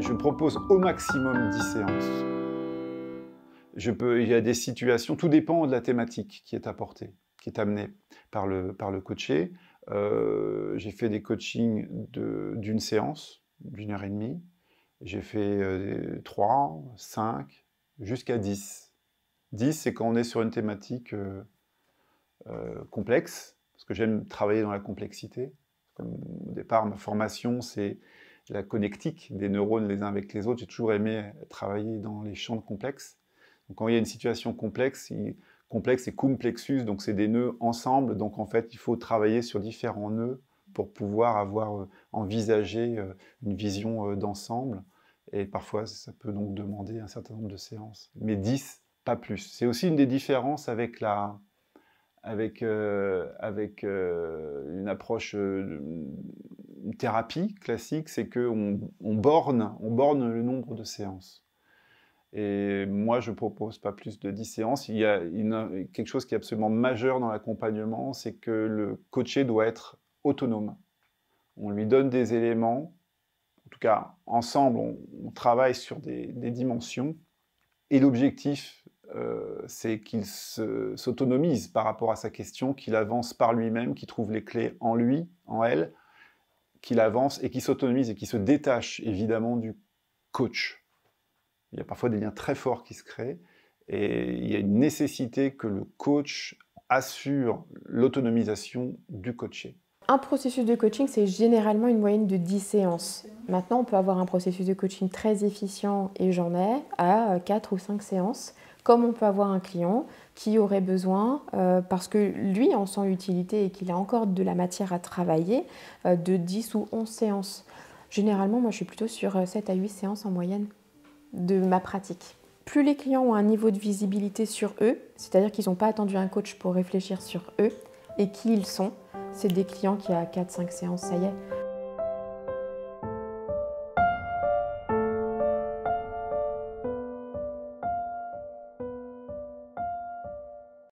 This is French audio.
Je propose au maximum 10 séances. Je peux, il y a des situations, tout dépend de la thématique qui est apportée, qui est amenée par le, par le coaché. Euh, j'ai fait des coachings d'une séance, d'une heure et demie. J'ai fait 3, euh, 5, jusqu'à 10. 10, c'est quand on est sur une thématique euh, complexe, parce que j'aime travailler dans la complexité. au départ, ma formation, c'est la connectique des neurones les uns avec les autres. J'ai toujours aimé travailler dans les champs complexes. Donc, quand il y a une situation complexe, complexe et complexus, donc c'est des nœuds ensemble. Donc en fait, il faut travailler sur différents nœuds pour pouvoir avoir euh, envisagé euh, une vision euh, d'ensemble. Et parfois, ça peut donc demander un certain nombre de séances, mais 10, pas plus. C'est aussi une des différences avec la, avec, avec une approche une thérapie classique, c'est qu'on on borne, on borne le nombre de séances. Et moi, je ne propose pas plus de 10 séances. Il y a quelque chose qui est absolument majeur dans l'accompagnement, c'est que le coaché doit être autonome. On lui donne des éléments, en tout cas, ensemble, on, travaille sur des, dimensions. Et l'objectif, euh, c'est qu'il s'autonomise par rapport à sa question, qu'il avance par lui-même, qu'il trouve les clés en lui, en elle, qu'il avance et qui s'autonomise et qui se détache évidemment du coach. Il y a parfois des liens très forts qui se créent et il y a une nécessité que le coach assure l'autonomisation du coaché un processus de coaching, c'est généralement une moyenne de 10 séances. Maintenant, on peut avoir un processus de coaching très efficient, et j'en ai, à 4 euh, ou 5 séances, comme on peut avoir un client qui aurait besoin, euh, parce que lui en sent l'utilité et qu'il a encore de la matière à travailler, euh, de 10 ou 11 séances. Généralement, moi, je suis plutôt sur 7 à 8 séances en moyenne de ma pratique. Plus les clients ont un niveau de visibilité sur eux, c'est-à-dire qu'ils n'ont pas attendu un coach pour réfléchir sur eux et qui ils sont, c'est des clients qui, à 4-5 séances, ça y est,